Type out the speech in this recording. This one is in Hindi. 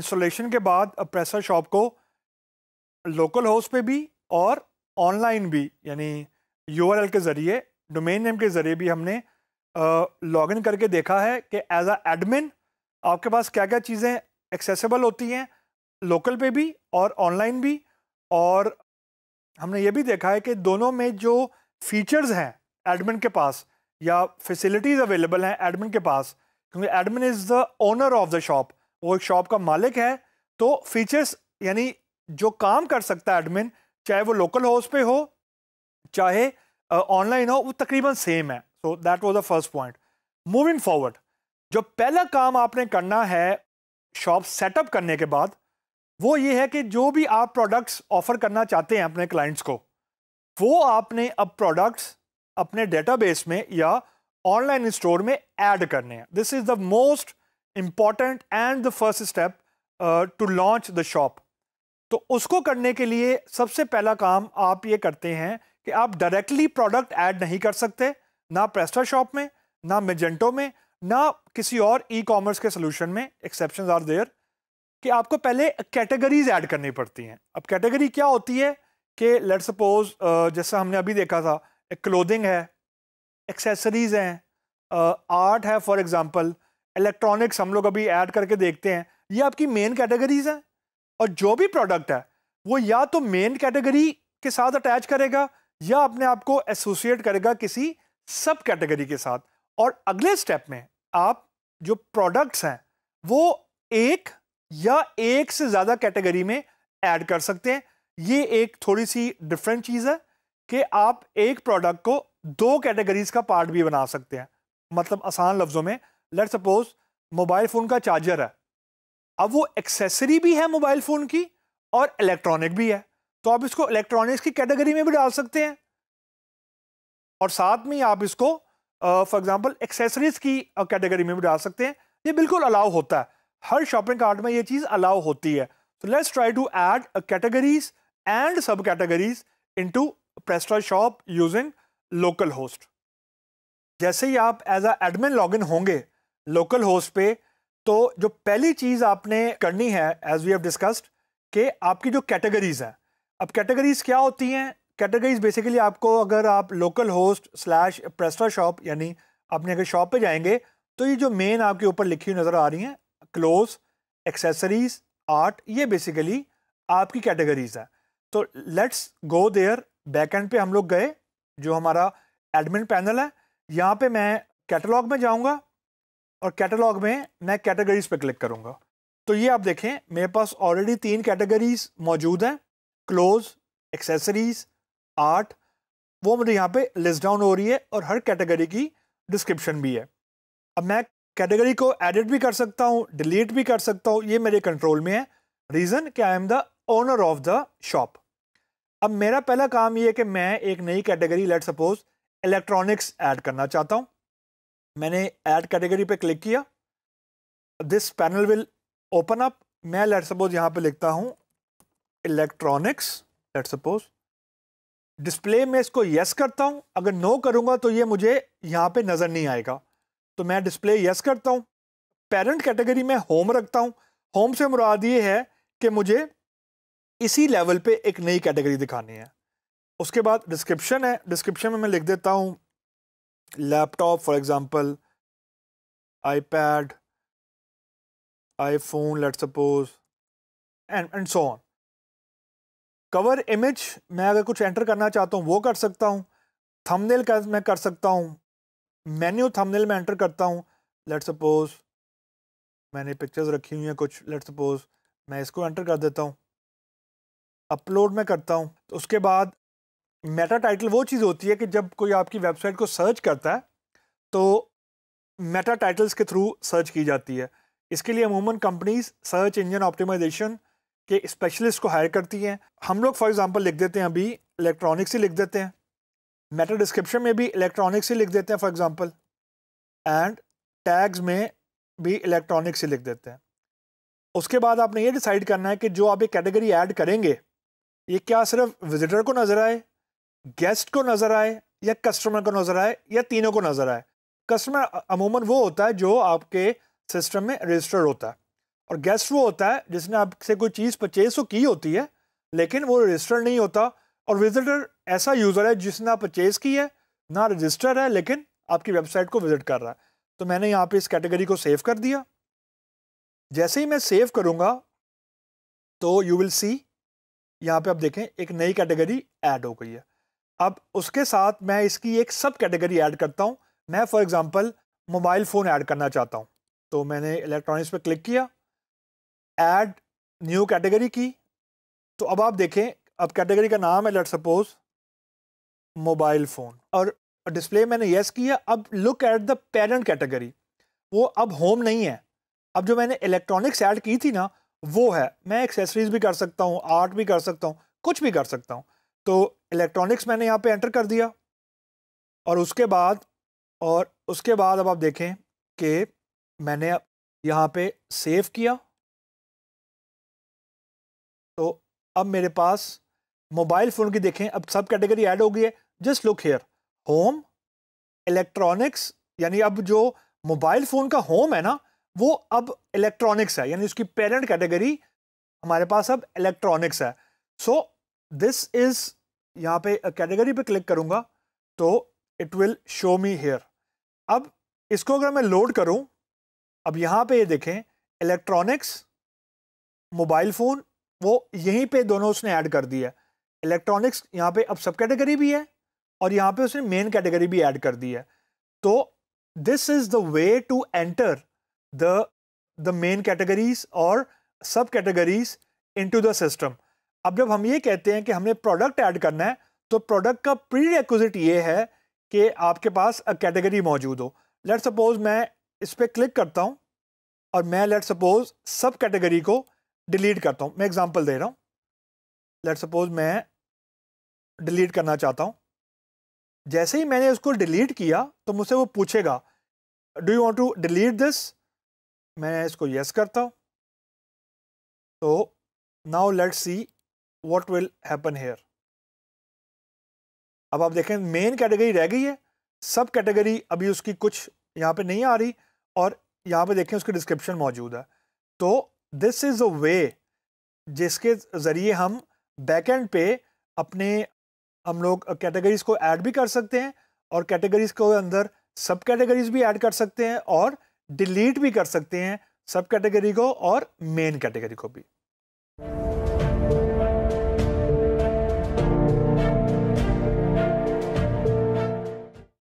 इंस्टॉलेशन के बाद अब प्रेसर शॉप को लोकल होस्ट पे भी और ऑनलाइन भी यानी यू के ज़रिए डोमेन नेम के ज़रिए भी हमने लॉगिन करके देखा है कि एज आ एडमिन आपके पास क्या क्या चीज़ें एक्सेसिबल होती हैं लोकल पे भी और ऑनलाइन भी और हमने ये भी देखा है कि दोनों में जो फीचर्स हैं एडमिन के पास या फैसिलिटीज़ अवेलेबल हैं एडमिन के पास क्योंकि admin is the owner of the shop वो एक शॉप का मालिक है तो फीचर्स यानी जो काम कर सकता है एडमिन चाहे वो लोकल हाउस पे हो चाहे ऑनलाइन uh, हो वो तकरीबन सेम है so that was the first point moving forward जो पहला काम आपने करना है शॉप सेटअप करने के बाद वो ये है कि जो भी आप प्रोडक्ट्स ऑफ़र करना चाहते हैं अपने क्लाइंट्स को वो आपने अब प्रोडक्ट्स अपने डेटाबेस में या ऑनलाइन स्टोर में ऐड करने हैं this is the most important and the first step to launch the shop तो उसको करने के लिए सबसे पहला काम आप ये करते हैं कि आप डायरेक्टली प्रोडक्ट ऐड नहीं कर सकते ना प्रेस्टा शॉप में ना मेजेंटो में ना किसी और ई कॉमर्स के सोल्यूशन में एक्सेप्शन आर देयर कि आपको पहले कैटेगरीज ऐड करनी पड़ती हैं अब कैटेगरी क्या होती है कि लेट सपोज जैसे हमने अभी देखा था क्लोदिंग है एक्सेसरीज हैं आर्ट uh, है फॉर एग्ज़ाम्पल इलेक्ट्रॉनिक्स हम लोग अभी ऐड करके देखते हैं ये आपकी मेन कैटेगरीज हैं और जो भी प्रोडक्ट है वो या तो मेन कैटेगरी के साथ अटैच करेगा या अपने आप को एसोसिएट करेगा किसी सब कैटेगरी के साथ और अगले स्टेप में आप जो प्रोडक्ट्स हैं वो एक या एक से ज़्यादा कैटेगरी में ऐड कर सकते हैं ये एक थोड़ी सी डिफरेंट चीज़ है कि आप एक प्रोडक्ट को दो कैटेगरीज का पार्ट भी बना सकते हैं मतलब आसान लफ्ज़ों में लेट सपोज मोबाइल फ़ोन का चार्जर है अब वो एक्सेसरी भी है मोबाइल फ़ोन की और इलेक्ट्रॉनिक भी है तो आप इसको इलेक्ट्रॉनिक्स की कैटेगरी में भी डाल सकते हैं और साथ में आप इसको फॉर एग्जांपल एक्सेसरीज की कैटेगरी में भी डाल सकते हैं ये बिल्कुल अलाउ होता है हर शॉपिंग कार्ट में ये चीज़ अलाउ होती है तो let's try to add categories and sub categories to PrestaShop using local host जैसे ही आप एज अ एडमिन लॉगिन होंगे लोकल होस्ट पे तो जो पहली चीज़ आपने करनी है एज वी हैव डिस्कस्ड कि आपकी जो कैटेगरीज हैं अब कैटेगरीज क्या होती हैं कैटेगरीज बेसिकली आपको अगर आप local host slash PrestaShop यानी अपने अगर शॉप पे जाएंगे तो ये जो मेन आपके ऊपर लिखी हुई नज़र आ रही हैं क्लोथ एक्सेसरीज आर्ट ये बेसिकली आपकी कैटेगरीज है तो let's go there back end पे हम लोग गए जो हमारा एडमिन पैनल है यहाँ पे मैं कैटलॉग में जाऊँगा और कैटलॉग में मैं कैटेगरीज पे क्लिक करूँगा तो ये आप देखें मेरे पास ऑलरेडी तीन कैटेगरीज मौजूद हैं क्लोज एक्सेसरीज आर्ट वो मुझे यहाँ पे लिस्ट डाउन हो रही है और हर कैटेगरी की डिस्क्रिप्शन भी है अब मैं कैटेगरी को एडिट भी कर सकता हूँ डिलीट भी कर सकता हूँ ये मेरे कंट्रोल में है रीज़न कि I am the owner of the shop अब मेरा पहला काम ये है कि मैं एक नई category let suppose electronics add करना चाहता हूँ मैंने ऐड कैटेगरी पे क्लिक किया this panel will open up मैं लेट सपोज यहाँ पे लिखता हूँ इलेक्ट्रॉनिक्स लेट सपोज डिस्प्ले में इसको यस करता हूँ अगर नो करूँगा तो ये मुझे यहाँ पे नज़र नहीं आएगा तो मैं डिस्प्ले यस करता हूँ पेरेंट कैटेगरी में होम रखता हूँ होम से मुराद ये है कि मुझे इसी लेवल पे एक नई कैटेगरी दिखानी है उसके बाद डिस्क्रिप्शन है डिस्क्रिप्शन में मैं लिख देता हूँ laptop for example iPad iPhone let suppose and and so on cover image मैं अगर कुछ एंटर करना चाहता हूँ वो कर सकता हूँ थंबनेल का मैं कर सकता हूँ मेन्यू थंबनेल में एंटर करता हूँ लेट सपोज मैंने पिक्चर्स रखी हुई हैं कुछ लेट सपोज मैं इसको एंटर कर देता हूँ अपलोड में करता हूँ तो उसके बाद मेटा टाइटल वो चीज़ होती है कि जब कोई आपकी वेबसाइट को सर्च करता है तो मेटा टाइटल्स के थ्रू सर्च की जाती है इसके लिए अमूमन कंपनीज सर्च इंजन ऑप्टिमाइजेशन के स्पेशलिस्ट को हायर करती हैं हम लोग फॉर एग्जांपल लिख देते हैं अभी इलेक्ट्रॉनिक्स ही लिख देते हैं मेटा डिस्क्रिप्शन में भी इलेक्ट्रॉनिक्स ही लिख देते हैं फॉर एग्ज़ाम्पल एंड टैग्स में भी इलेक्ट्रॉनिक्स ही लिख देते हैं उसके बाद आपने ये डिसाइड करना है कि जो आप एक कैटेगरी ऐड करेंगे ये क्या सिर्फ विजिटर को नज़र आए गेस्ट को नजर आए या कस्टमर को नजर आए या तीनों को नजर आए कस्टमर अमूमन वो होता है जो आपके सिस्टम में रजिस्टर्ड होता है और गेस्ट वो होता है जिसने आपसे कोई चीज़ परचेज तो की होती है लेकिन वो रजिस्टर्ड नहीं होता और विजिटर ऐसा यूज़र है जिसने आप परचेज की है ना रजिस्टर है लेकिन आपकी वेबसाइट को विजिट कर रहा है तो मैंने यहाँ पे इस कैटेगरी को सेव कर दिया जैसे ही मैं सेव करूँगा तो यू विल सी यहाँ पे आप देखें एक नई कैटेगरी ऐड हो गई है अब उसके साथ मैं इसकी एक सब कैटेगरी ऐड करता हूँ मैं for example mobile phone add करना चाहता हूँ तो मैंने इलेक्ट्रॉनिक्स पर क्लिक किया ऐड न्यू कैटेगरी की तो अब आप देखें अब कैटेगरी का नाम है लेट सपोज मोबाइल फ़ोन और डिस्प्ले मैंने येस किया अब look at the parent category वो अब होम नहीं है अब जो मैंने इलेक्ट्रॉनिक्स ऐड की थी ना वो है मैं एक्सेसरीज भी कर सकता हूँ आर्ट भी कर सकता हूँ कुछ भी कर सकता हूँ तो इलेक्ट्रॉनिक्स मैंने यहाँ पे एंटर कर दिया और उसके बाद और उसके बाद अब आप देखें कि मैंने यहाँ पे सेव किया तो अब मेरे पास मोबाइल फ़ोन की देखें अब सब कैटेगरी ऐड हो गई है just look here home electronics यानी अब जो मोबाइल फ़ोन का होम है ना वो अब इलेक्ट्रॉनिक्स है यानी उसकी पेरेंट कैटेगरी हमारे पास अब इलेक्ट्रॉनिक्स है सो दिस इज़ यहाँ पे कैटेगरी पे क्लिक करूँगा तो it will show me here अब इसको अगर मैं लोड करूँ अब यहाँ पे ये देखें इलेक्ट्रॉनिक्स मोबाइल फ़ोन वो यहीं पे दोनों उसने ऐड कर दिया है इलेक्ट्रॉनिक्स यहाँ पे अब सब कैटेगरी भी है और यहाँ पे उसने मेन कैटेगरी भी ऐड कर दी है तो this is the way to enter the main categories और sub categories to the system अब जब हम ये कहते हैं कि हमने प्रोडक्ट ऐड करना है तो प्रोडक्ट का प्री रिक्विजिट ये है कि आपके पास अ कैटेगरी मौजूद हो लेट सपोज मैं इस पर क्लिक करता हूँ और मैं लेट सपोज सब कैटेगरी को डिलीट करता हूँ मैं एग्जाम्पल दे रहा हूँ लेट सपोज मैं डिलीट करना चाहता हूँ जैसे ही मैंने उसको डिलीट किया तो मुझसे वो पूछेगा do you want to delete this मैं इसको यस yes करता हूँ तो now let see what will happen here अब आप देखें मेन कैटेगरी रह गई है सब कैटेगरी अभी उसकी कुछ यहाँ पे नहीं आ रही और यहाँ पे देखें उसकी डिस्क्रिप्शन मौजूद है तो दिस इज़ अ वे जिसके ज़रिए हम एंड पे अपने हम लोग कैटेगरीज़ को ऐड भी कर सकते हैं और कैटेगरीज़ के अंदर सब कैटेगरीज़ भी ऐड कर सकते हैं और डिलीट भी कर सकते हैं सब कैटेगरी को और मेन कैटेगरी को भी